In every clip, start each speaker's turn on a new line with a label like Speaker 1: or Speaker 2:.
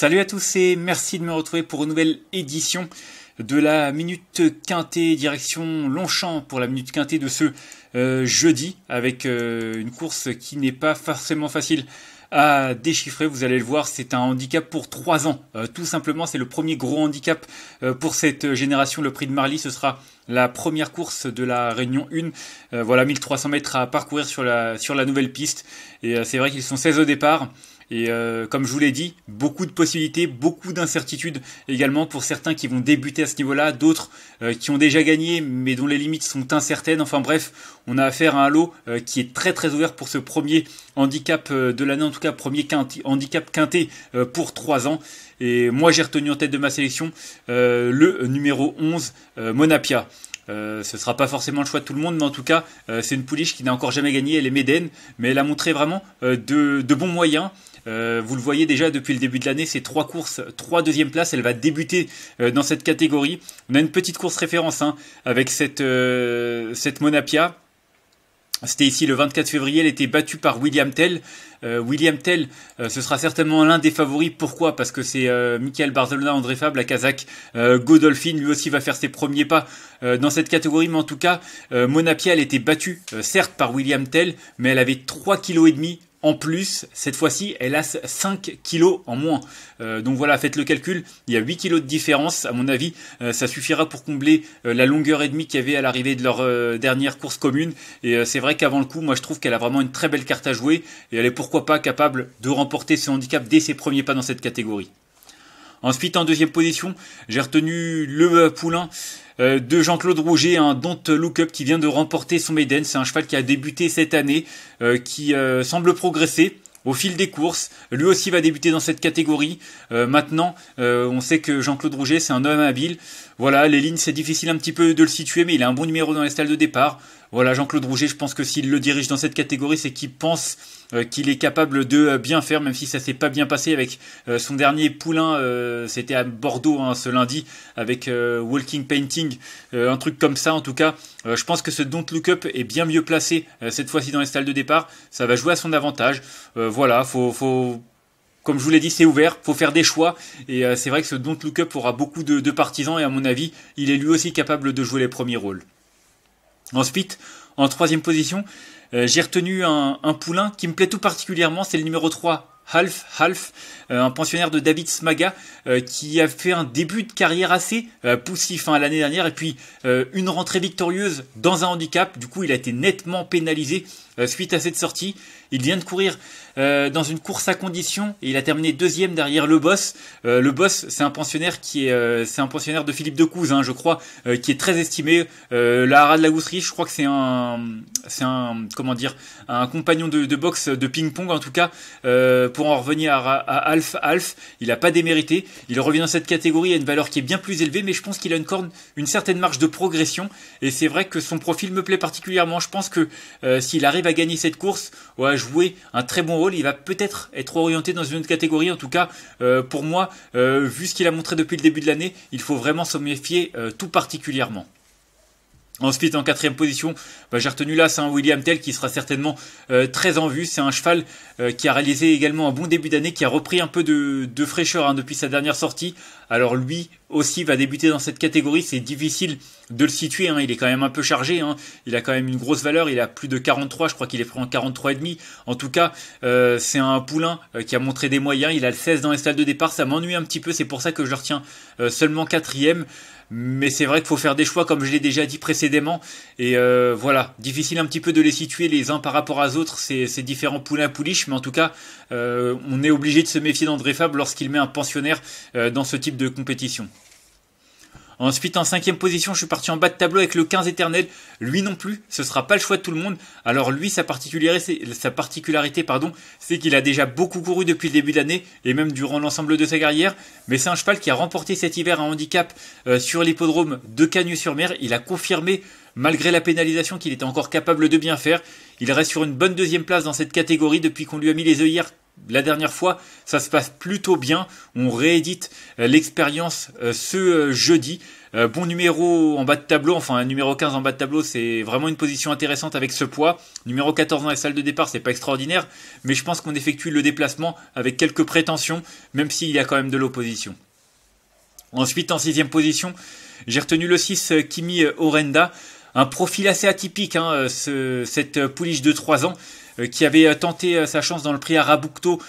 Speaker 1: Salut à tous et merci de me retrouver pour une nouvelle édition de la Minute Quintée direction Longchamp pour la Minute Quintée de ce euh, jeudi avec euh, une course qui n'est pas forcément facile à déchiffrer. Vous allez le voir, c'est un handicap pour 3 ans. Euh, tout simplement, c'est le premier gros handicap pour cette génération. Le prix de Marly, ce sera la première course de la Réunion 1. voilà, 1300 mètres à parcourir sur la, sur la nouvelle piste. Et c'est vrai qu'ils sont 16 au départ. Et euh, comme je vous l'ai dit, beaucoup de possibilités, beaucoup d'incertitudes également pour certains qui vont débuter à ce niveau-là, d'autres euh, qui ont déjà gagné mais dont les limites sont incertaines. Enfin bref, on a affaire à un lot euh, qui est très très ouvert pour ce premier handicap de l'année, en tout cas premier handicap quinté pour 3 ans. Et moi j'ai retenu en tête de ma sélection le numéro 11, Monapia. ce ne sera pas forcément le choix de tout le monde, mais en tout cas, c'est une pouliche qui n'a encore jamais gagné. Elle est Médène, mais elle a montré vraiment de, bons moyens. Euh, vous le voyez déjà depuis le début de l'année, c'est trois courses, trois deuxième places. Elle va débuter euh, dans cette catégorie. On a une petite course référence hein, avec euh, cette, Monapia. C'était ici le 24 février, elle était battue par William Tell. William Tell, ce sera certainement l'un des favoris. Pourquoi Parce que c'est Michael Barcelona, André Fab, la Kazakh, Godolphin, lui aussi va faire ses premiers pas dans cette catégorie. Mais en tout cas, Monapia, elle était battue, certes, par William Tell, mais elle avait 3,5 kg en plus, cette fois-ci, elle a 5 kilos en moins. Euh, donc voilà, faites le calcul, il y a 8 kilos de différence. À mon avis, euh, ça suffira pour combler euh, la longueur et demie qu'il y avait à l'arrivée de leur dernière course commune. Et c'est vrai qu'avant le coup, moi je trouve qu'elle a vraiment une très belle carte à jouer et elle est pourquoi pas capable de remporter ce handicap dès ses premiers pas dans cette catégorie. Ensuite, en deuxième position, j'ai retenu le poulain. Euh, de Jean-Claude Rouget, un Don't Look Up qui vient de remporter son Maiden. C'est un cheval qui a débuté cette année, euh, qui euh, semble progresser au fil des courses. Lui aussi va débuter dans cette catégorie. Euh, maintenant, euh, on sait que Jean-Claude Rouget, c'est un homme habile. Voilà, les lignes, c'est difficile un petit peu de le situer, mais il a un bon numéro dans les stalles de départ. Voilà, Jean-Claude Rouget, je pense que s'il le dirige dans cette catégorie, c'est qu'il pense euh, qu'il est capable de bien faire, même si ça s'est pas bien passé avec son dernier poulain. C'était à Bordeaux hein, ce lundi avec Walking Painting, un truc comme ça en tout cas. je pense que ce Don't Look Up est bien mieux placé cette fois-ci dans les stalles de départ. Ça va jouer à son avantage voilà, faut, comme je vous l'ai dit, c'est ouvert, faut faire des choix. Et euh, c'est vrai que ce Don't Look Up aura beaucoup de, partisans et à mon avis, il est lui aussi capable de jouer les premiers rôles. Ensuite, en troisième position, euh, j'ai retenu un, poulain qui me plaît tout particulièrement, c'est le numéro 3. Half, Half, euh, un pensionnaire de David Smaga, qui a fait un début de carrière assez poussif hein, l'année dernière, et puis une rentrée victorieuse dans un handicap. Du coup, il a été nettement pénalisé suite à cette sortie. Il vient de courir euh, dans une course à condition et il a terminé deuxième derrière le boss. Euh, le boss, c'est un pensionnaire qui est, euh, c'est un pensionnaire de Philippe de Couze, hein, je crois, qui est très estimé. Euh, hara de la Gousserie, je crois que c'est un, c'est un, comment dire, un compagnon de, boxe, de ping-pong en tout cas. pour en revenir à, à Alf, Alf, il a pas démérité. Il revient dans cette catégorie à une valeur qui est bien plus élevée, mais je pense qu'il a une, une certaine marge de progression. Et c'est vrai que son profil me plaît particulièrement. Je pense que s'il arrive à gagner cette course, ouais, jouer un très bon rôle. Il va peut-être être orienté dans une autre catégorie. En tout cas, euh, pour moi, euh, vu ce qu'il a montré depuis le début de l'année, il faut vraiment se méfier euh, tout particulièrement. Ensuite, en quatrième position, bah, j'ai retenu là, c'est un hein, William Tell qui sera certainement très en vue. C'est un cheval qui a réalisé également un bon début d'année, qui a repris un peu de, fraîcheur hein, depuis sa dernière sortie. Alors lui, aussi va débuter dans cette catégorie. C'est difficile de le situer. Hein. Il est quand même un peu chargé. Hein. Il a quand même une grosse valeur. Il a plus de 43. Je crois qu'il est pris en 43,5. En tout cas, euh, c'est un poulain euh, qui a montré des moyens. Il a le 16 dans les stades de départ. Ça m'ennuie un petit peu. C'est pour ça que je retiens euh, seulement quatrième. Mais c'est vrai qu'il faut faire des choix, comme je l'ai déjà dit précédemment. Et voilà, difficile un petit peu de les situer les uns par rapport aux autres, ces, différents poulains pouliches. Mais en tout cas, on est obligé de se méfier d'André Fab lorsqu'il met un pensionnaire dans ce type de compétition. Ensuite, en cinquième position, je suis parti en bas de tableau avec le 15 éternel. Lui non plus, ce sera pas le choix de tout le monde. Alors lui, sa particularité, pardon, c'est qu'il a déjà beaucoup couru depuis le début de l'année et même durant l'ensemble de sa carrière. Mais c'est un cheval qui a remporté cet hiver un handicap euh, sur l'hippodrome de Cagnes-sur-Mer. Il a confirmé malgré la pénalisation qu'il était encore capable de bien faire. Il reste sur une bonne deuxième place dans cette catégorie depuis qu'on lui a mis les œillères la dernière fois, ça se passe plutôt bien. On réédite euh, l'expérience euh, ce euh, jeudi. Bon numéro en bas de tableau, enfin numéro 15 en bas de tableau, c'est vraiment une position intéressante avec ce poids. Numéro 14 dans la salle de départ, ce n'est pas extraordinaire, mais je pense qu'on effectue le déplacement avec quelques prétentions, même s'il y a quand même de l'opposition. Ensuite, en sixième position, j'ai retenu le 6 Kimi Orenda. Un profil assez atypique, hein, cette pouliche de 3 ans. Euh, qui avait euh, tenté euh, sa chance dans le prix Arabucto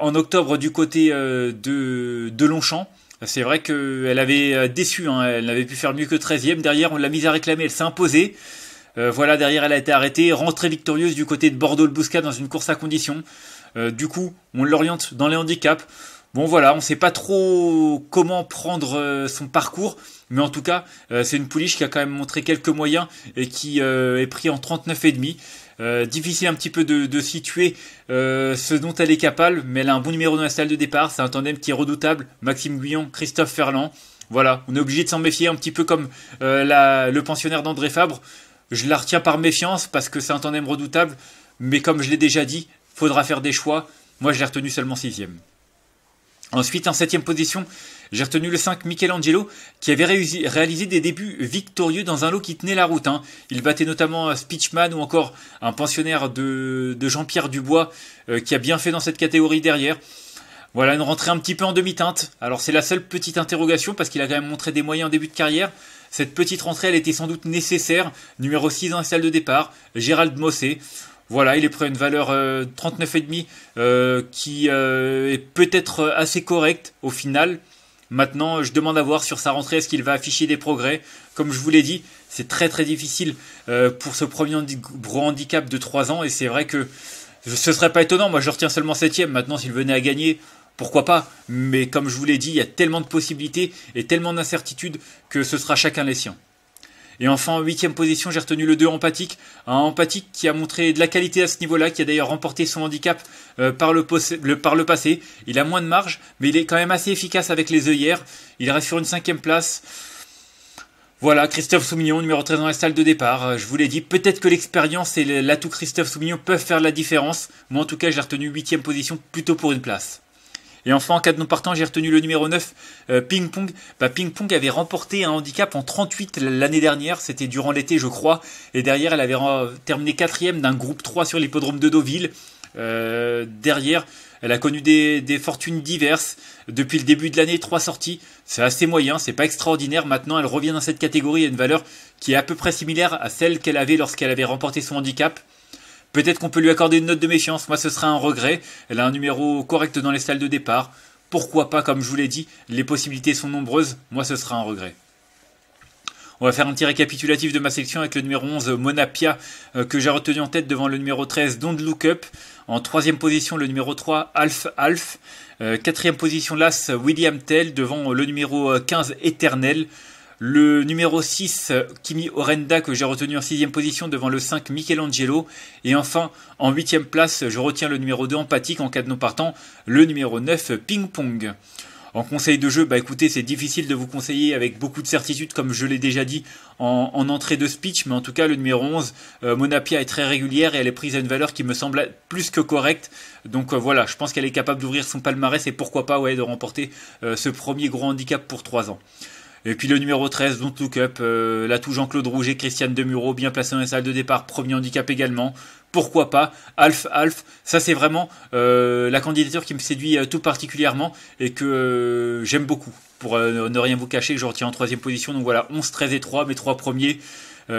Speaker 1: en octobre du côté de, Longchamp. C'est vrai qu'elle avait déçu, hein. elle n'avait pu faire mieux que 13e. Derrière, on l'a mise à réclamer, elle s'est imposée. voilà, derrière, elle a été arrêtée, rentrée victorieuse du côté de Bordeaux-le-Bouscat dans une course à condition. du coup, on l'oriente dans les handicaps. Bon voilà, on ne sait pas trop comment prendre euh, son parcours, mais en tout cas, euh, c'est une pouliche qui a quand même montré quelques moyens et qui euh, est pris en 39,5. demi. difficile un petit peu de, situer ce dont elle est capable, mais elle a un bon numéro dans la salle de départ. C'est un tandem qui est redoutable. Maxime Guyon, Christophe Ferland. Voilà, on est obligé de s'en méfier un petit peu comme le pensionnaire d'André Fabre. Je la retiens par méfiance parce que c'est un tandem redoutable, mais comme je l'ai déjà dit, faudra faire des choix. Moi, je l'ai retenu seulement sixième. Ensuite, en septième position, j'ai retenu le 5 Michelangelo, qui avait réalisé des débuts victorieux dans un lot qui tenait la route. Hein. Il battait notamment euh, Speechman ou encore un pensionnaire de, Jean-Pierre Dubois, euh, qui a bien fait dans cette catégorie derrière. Voilà, une rentrée un petit peu en demi-teinte. Alors c'est la seule petite interrogation, parce qu'il a quand même montré des moyens en début de carrière. Cette petite rentrée, elle était sans doute nécessaire. Numéro 6 dans la salle de départ, Gérald Mossé. Voilà, il est prêt à une valeur 39,5 euh, euh, qui euh, est peut-être assez correcte au final. Maintenant, je demande à voir sur sa rentrée est-ce qu'il va afficher des progrès. Comme je vous l'ai dit, c'est très très difficile pour ce premier gros handicap de 3 ans et c'est vrai que ce ne serait pas étonnant. Moi, je retiens seulement 7 Maintenant, s'il venait à gagner, pourquoi pas Mais comme je vous l'ai dit, il y a tellement de possibilités et tellement d'incertitudes que ce sera chacun les siens. Et enfin, en huitième position, j'ai retenu le 2 Empathique. Un Empathique qui a montré de la qualité à ce niveau-là, qui a d'ailleurs remporté son handicap euh, par, le passé. Il a moins de marge, mais il est quand même assez efficace avec les œillères. Il reste sur une cinquième place. Voilà, Christophe Soumillon, numéro 13 dans la salle de départ. Euh, je vous l'ai dit, peut-être que l'expérience et l'atout Christophe Soumillon peuvent faire la différence. Moi, en tout cas, j'ai retenu huitième position plutôt pour une place. Et enfin, en cas de non partant, j'ai retenu le numéro 9, euh, Ping Pong. Bah, Ping Pong avait remporté un handicap en 38 l'année dernière, c'était durant l'été je crois, et derrière elle avait terminé quatrième d'un groupe 3 sur l'hippodrome de Deauville. Euh, derrière, elle a connu des, des, fortunes diverses. Depuis le début de l'année, trois sorties. C'est assez moyen, c'est pas extraordinaire. Maintenant, elle revient dans cette catégorie à une valeur qui est à peu près similaire à celle qu'elle avait lorsqu'elle avait remporté son handicap. Peut-être qu'on peut lui accorder une note de méfiance, moi ce sera un regret. Elle a un numéro correct dans les salles de départ. Pourquoi pas, comme je vous l'ai dit, les possibilités sont nombreuses, moi ce sera un regret. On va faire un petit récapitulatif de ma sélection avec le numéro 11, Monapia, euh, que j'ai retenu en tête devant le numéro 13, Don't Look Up. En troisième position, le numéro 3, Alf Alf. Euh, quatrième position, l'As, William Tell, devant le numéro 15, euh, Éternel le numéro 6 Kimi Orenda que j'ai retenu en 6 position devant le 5 Michelangelo et enfin en 8 place je retiens le numéro 2 Empathique en cas de non partant le numéro 9 Ping Pong. En conseil de jeu, bah écoutez, c'est difficile de vous conseiller avec beaucoup de certitude, comme je l'ai déjà dit en, entrée de speech, mais en tout cas, le numéro 11, euh, Monapia est très régulière et elle est prise à une valeur qui me semble plus que correcte. Donc euh, voilà, je pense qu'elle est capable d'ouvrir son palmarès et pourquoi pas ouais, de remporter euh, ce premier gros handicap pour 3 ans. Et puis le numéro 13, Don't Look Up, euh, là Jean-Claude Rouget, Christiane Demuro, bien placé dans les salle de départ, premier handicap également. Pourquoi pas Alf, Alf, ça c'est vraiment euh, la candidature qui me séduit euh, tout particulièrement et que euh, j'aime beaucoup. Pour ne rien vous cacher, je retiens en troisième position. Donc voilà, 11, 13 et 3, mes trois premiers.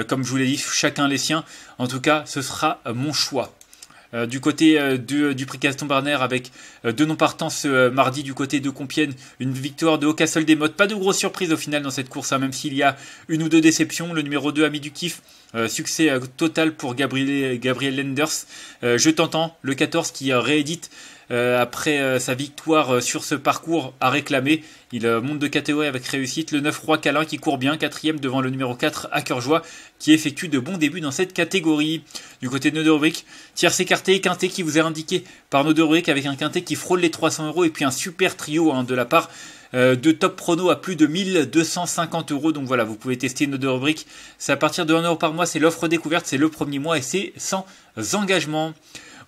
Speaker 1: comme je vous l'ai dit, chacun les siens. En tout cas, ce sera mon choix. Euh, du côté euh, de, du prix caston Barner avec euh, deux non partants ce mardi du côté de Compiègne, une victoire de Ocasol des Mottes. Pas de grosse surprise au final dans cette course, hein, même s'il y a une ou deux déceptions. Le numéro 2 Ami du Kiff, succès total pour Gabriel, Gabriel Lenders. je t'entends, le 14 qui réédite euh, après euh, sa victoire euh, sur ce parcours à réclamer. Il monte de catégorie avec réussite. Le 9 Roi Calin qui court bien, quatrième devant le numéro 4 joie qui effectue de bons débuts dans cette catégorie. Du côté de nos deux écarté et quintet qui vous est indiqué par nos avec un quintet qui frôle les 300 euros et puis un super trio hein, de la part de top prono à plus de 1250 euros. Donc voilà, vous pouvez tester nos rubriques. C'est à partir de 1 euro par mois, c'est l'offre découverte, c'est le premier mois et c'est sans engagement.